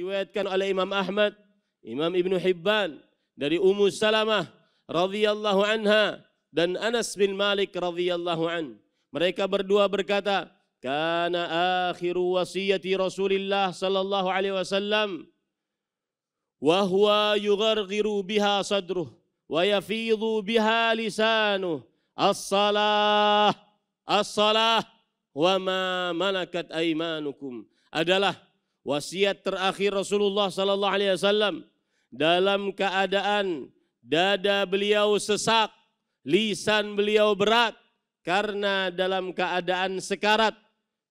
diriwayatkan oleh Imam Ahmad, Imam Ibnu Hibban dari Ummu Salamah radhiyallahu anha dan Anas bin Malik radhiyallahu an. Mereka berdua berkata, "Kana akhiru wasiyati Rasulillah sallallahu alaihi wasallam wa huwa yugharghiru biha sadruh wa yafidhu biha lisanuh as-salah as-salah wa ma malakat aymanukum." Adalah wasiat terakhir Rasulullah sallallahu alaihi wasallam dalam keadaan dada beliau sesak, lisan beliau berat karena dalam keadaan sekarat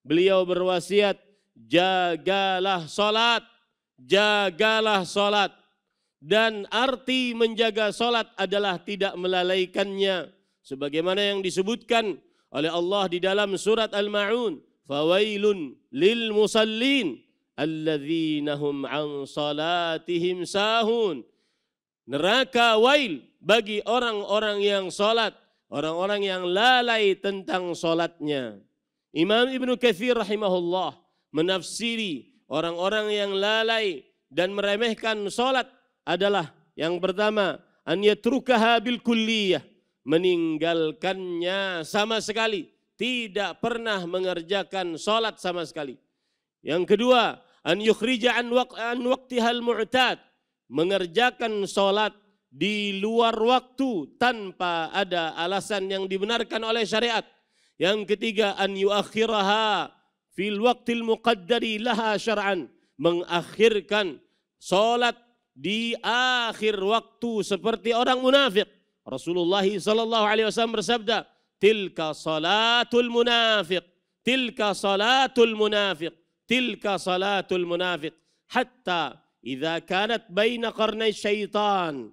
beliau berwasiat jagalah salat, jagalah salat dan arti menjaga salat adalah tidak melalaikannya sebagaimana yang disebutkan oleh Allah di dalam surat Al-Maun fawailun lil musallin alladzinahum an salatihim sahun. Neraka wail bagi orang-orang yang salat, orang-orang yang lalai tentang salatnya. Imam Ibnu Katsir rahimahullah menafsiri orang-orang yang lalai dan meremehkan salat adalah yang pertama an yatrukaha bil kulliyah meninggalkannya sama sekali tidak pernah mengerjakan salat sama sekali. Yang kedua, an yukhrija an, waq, an waqtihal mu'tad mengerjakan salat di luar waktu tanpa ada alasan yang dibenarkan oleh syariat. Yang ketiga an yuakhiraha fil waqtil muqaddari laha syar'an mengakhirkan salat di akhir waktu seperti orang munafik. Rasulullah sallallahu alaihi wasallam bersabda, "Tilka salatul munafik, tilka salatul munafik tilka salatul munafiq hatta idza kanat baina qarnay syaitan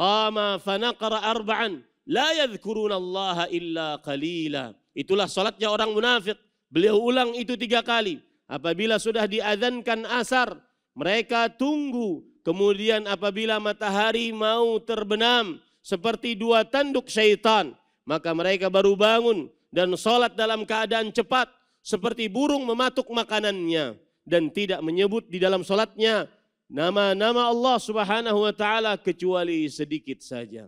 qama fanaqara arba'an la yadhkuruna Allah illa qalila itulah salatnya orang munafik beliau ulang itu tiga kali apabila sudah diazankan asar mereka tunggu kemudian apabila matahari mau terbenam seperti dua tanduk syaitan maka mereka baru bangun dan sholat dalam keadaan cepat seperti burung mematuk makanannya dan tidak menyebut di dalam solatnya nama-nama Allah Subhanahu wa taala kecuali sedikit saja.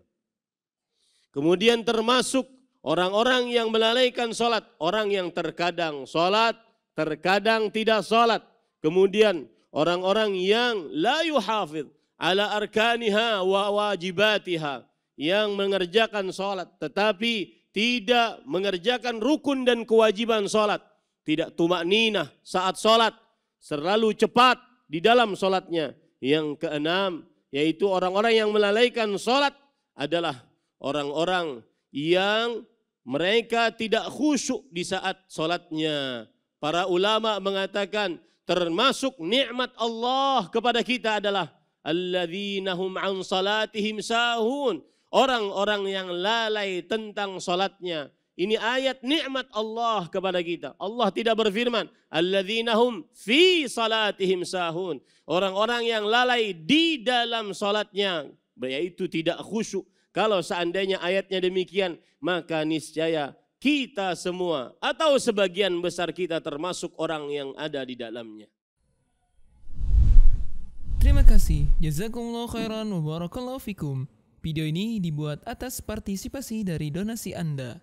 Kemudian termasuk orang-orang yang melalaikan solat, orang yang terkadang solat, terkadang tidak solat. Kemudian orang-orang yang la yuhafidh ala arkaniha wa wajibatiha yang mengerjakan solat tetapi tidak mengerjakan rukun dan kewajiban solat tidak tumak ninah saat sholat, selalu cepat di dalam sholatnya. Yang keenam, yaitu orang-orang yang melalaikan sholat adalah orang-orang yang mereka tidak khusyuk di saat sholatnya. Para ulama mengatakan termasuk nikmat Allah kepada kita adalah alladzinahum an salatihim sahun. Orang-orang yang lalai tentang sholatnya. Ini ayat nikmat Allah kepada kita. Allah tidak berfirman, "Alladzina fi salatihim sahun." Orang-orang yang lalai di dalam salatnya, yaitu tidak khusyuk. Kalau seandainya ayatnya demikian, maka niscaya kita semua atau sebagian besar kita termasuk orang yang ada di dalamnya. Terima kasih. Jazakumullah khairan wa barakallahu fikum. Video ini dibuat atas partisipasi dari donasi Anda.